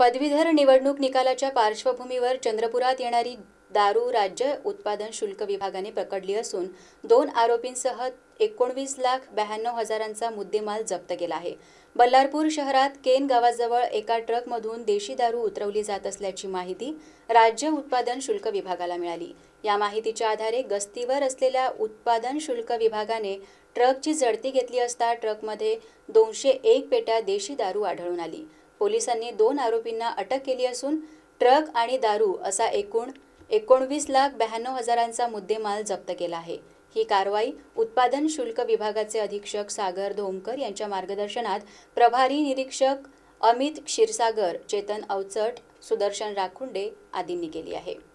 पदवीधर निवडणूक निकालाच्या पार्श्वभूमीवर चंद्रपुरात येणारी दारू राज्य उत्पादन शुल्क विभागाने पकडली असून दोन आरोपींसह एकोणवीस लाख ब्याण्णव हजारांचा मुद्देमाल जप्त केला आहे बल्लारपूर शहरात केन गावाजवळ एका ट्रकमधून देशी दारू उतरवली जात असल्याची माहिती राज्य उत्पादन शुल्क विभागाला मिळाली या माहितीच्या आधारे गस्तीवर असलेल्या उत्पादन शुल्क विभागाने ट्रकची जडती घेतली असता ट्रकमध्ये दोनशे एक पेट्या देशी दारू आढळून आली पोलिसांनी दोन आरोपींना अटक केली असून ट्रक आणि दारू असा एकूण एकोणवीस लाख ब्याण्णव हजारांचा मुद्देमाल जप्त केला आहे ही कारवाई उत्पादन शुल्क विभागाचे अधीक्षक सागर धोमकर यांच्या मार्गदर्शनात प्रभारी निरीक्षक अमित क्षीरसागर चेतन अवचट सुदर्शन राखुंडे आदींनी केली आहे